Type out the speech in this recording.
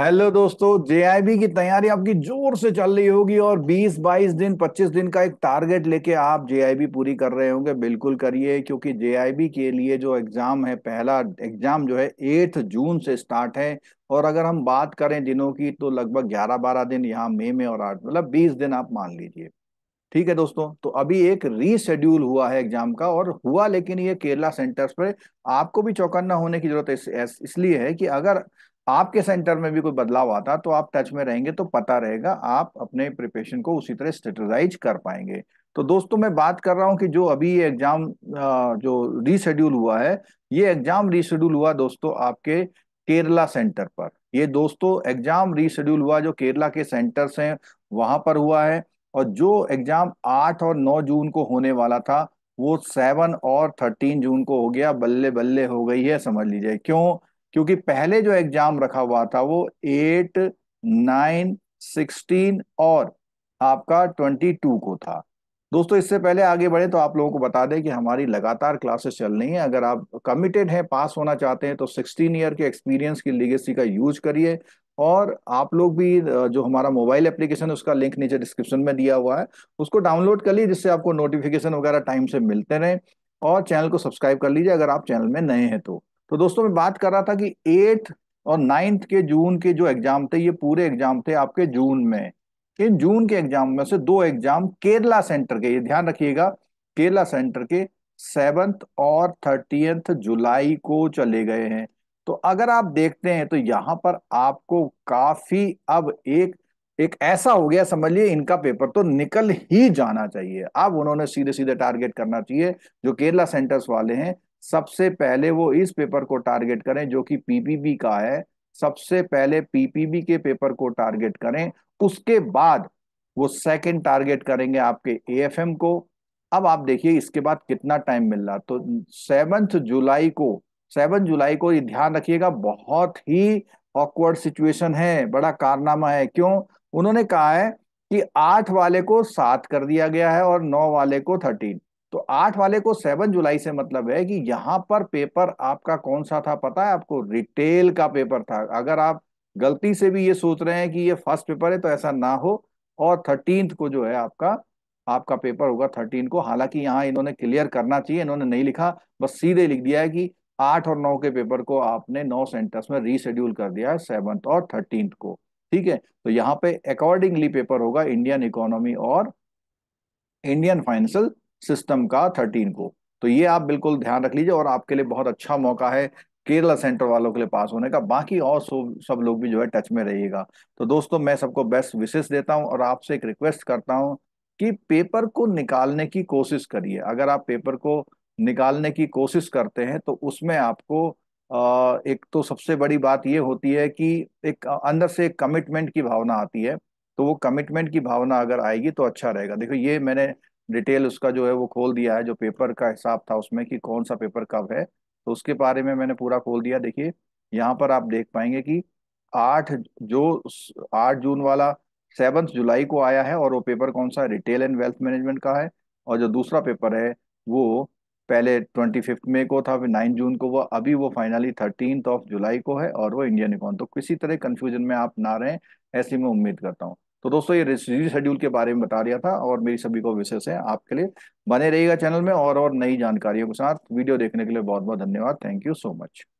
hello दोस्तों JIB की तैयारी आपकी जोर से चल रही होगी और 20 22 दिन 25 दिन का एक टारगेट लेके आप जेआईबी पूरी कर रहे होंगे बिल्कुल करिए क्योंकि जेआईबी के लिए जो एग्जाम है पहला एग्जाम जो है एट जून से स्टार्ट है और अगर हम बात करें दिनों की तो लगभग 11 12 दिन यहाँ मई में और आठ मतलब बीस दिन आप मान लीजिए ठीक है दोस्तों तो अभी एक रीशेड्यूल हुआ है एग्जाम का और हुआ लेकिन ये केरला सेंटर्स पर आपको भी चौकन्ना होने की जरूरत इसलिए है कि अगर आपके सेंटर में भी कोई बदलाव आता तो आप टच में रहेंगे तो पता रहेगा आप अपने प्रिपरेशन को उसी तरह स्ट्रेटजाइज कर पाएंगे तो दोस्तों मैं बात कर रहा हूं कि जो अभी ये एग्जाम जो रीशेड्यूल हुआ है ये एग्जाम रीशेड्यूल हुआ दोस्तों आपके केरला सेंटर पर ये दोस्तों एग्जाम रीशेड्यूल हुआ जो केरला के सेंटर्स हैं वहां पर हुआ है और जो एग्जाम आठ और नौ जून को होने वाला था वो सेवन और थर्टीन जून को हो गया बल्ले बल्ले हो गई है समझ लीजिए क्यों क्योंकि पहले जो एग्जाम रखा हुआ था वो एट नाइन सिक्सटीन और आपका ट्वेंटी टू को था दोस्तों इससे पहले आगे बढ़े तो आप लोगों को बता दें कि हमारी लगातार क्लासेस चल रही हैं अगर आप कमिटेड हैं पास होना चाहते हैं तो 16 ईयर के एक्सपीरियंस की लीगेसी का यूज करिए और आप लोग भी जो हमारा मोबाइल एप्लीकेशन है उसका लिंक नीचे डिस्क्रिप्शन में दिया हुआ है उसको डाउनलोड कर लीजिए जिससे आपको नोटिफिकेशन वगैरह टाइम से मिलते रहें और चैनल को सब्सक्राइब कर लीजिए अगर आप चैनल में नए हैं तो तो दोस्तों मैं बात कर रहा था कि एट्थ और नाइन्थ के जून के जो एग्जाम थे ये पूरे एग्जाम थे आपके जून में इन जून के एग्जाम में से दो एग्जाम केरला सेंटर के ये ध्यान रखिएगा केरला सेंटर के सेवंथ और थर्टींथ जुलाई को चले गए हैं तो अगर आप देखते हैं तो यहाँ पर आपको काफी अब एक एक ऐसा हो गया समझ लिए इनका पेपर तो निकल ही जाना चाहिए अब उन्होंने सीधे सीधे टारगेट करना चाहिए जो केरला सेंटर्स वाले हैं सबसे पहले वो इस पेपर को टारगेट करें जो कि पीपीबी का है सबसे पहले पीपीबी के पेपर को टारगेट करें उसके बाद वो सेकंड टारगेट करेंगे आपके एएफएम को अब आप देखिए इसके बाद कितना टाइम मिल रहा तो सेवंथ जुलाई को सेवन जुलाई को ये ध्यान रखिएगा बहुत ही ऑकवर्ड सिचुएशन है बड़ा कारनामा है क्यों उन्होंने कहा है कि आठ वाले को सात कर दिया गया है और नौ वाले को थर्टीन तो आठ वाले को सेवन जुलाई से मतलब है कि यहां पर पेपर आपका कौन सा था पता है आपको रिटेल का पेपर था अगर आप गलती से भी ये सोच रहे हैं कि ये फर्स्ट पेपर है तो ऐसा ना हो और थर्टीन को जो है आपका आपका पेपर होगा थर्टीन को हालांकि यहाँ इन्होंने क्लियर करना चाहिए इन्होंने नहीं लिखा बस सीधे लिख दिया है कि आठ और नौ के पेपर को आपने नौ सेंटर्स में रीशेड्यूल कर दिया है सेवंथ और थर्टीन को ठीक है तो यहाँ पे अकॉर्डिंगली पेपर होगा इंडियन इकोनॉमी और इंडियन फाइनेंशियल सिस्टम का थर्टीन को तो ये आप बिल्कुल ध्यान रख लीजिए और आपके लिए बहुत अच्छा मौका है केरला सेंटर वालों के लिए पास होने का बाकी और सब लोग भी जो है टच में रहिएगा तो दोस्तों मैं सबको बेस्ट विशेष देता हूँ और आपसे एक रिक्वेस्ट करता हूँ कि पेपर को निकालने की कोशिश करिए अगर आप पेपर को निकालने की कोशिश करते हैं तो उसमें आपको एक तो सबसे बड़ी बात ये होती है कि एक अंदर से कमिटमेंट की भावना आती है तो वो कमिटमेंट की भावना अगर आएगी तो अच्छा रहेगा देखो ये मैंने डिटेल उसका जो है वो खोल दिया है जो पेपर का हिसाब था उसमें कि कौन सा पेपर कब है तो उसके बारे में मैंने पूरा खोल दिया देखिए यहाँ पर आप देख पाएंगे कि आठ जो आठ जून वाला सेवन्थ जुलाई को आया है और वो पेपर कौन सा रिटेल एंड वेल्थ मैनेजमेंट का है और जो दूसरा पेपर है वो पहले ट्वेंटी फिफ्थ मे को था फिर नाइन जून को वो अभी वो फाइनली थर्टीन ऑफ जुलाई को है और वो इंडियन इकॉन तो किसी तरह कन्फ्यूजन में आप ना रहें ऐसी मैं उम्मीद करता हूँ तो दोस्तों ये रिसीज शेड्यूल के बारे में बता दिया था और मेरी सभी को विशेष है आपके लिए बने रहिएगा चैनल में और और नई जानकारियों के साथ वीडियो देखने के लिए बहुत बहुत धन्यवाद थैंक यू सो मच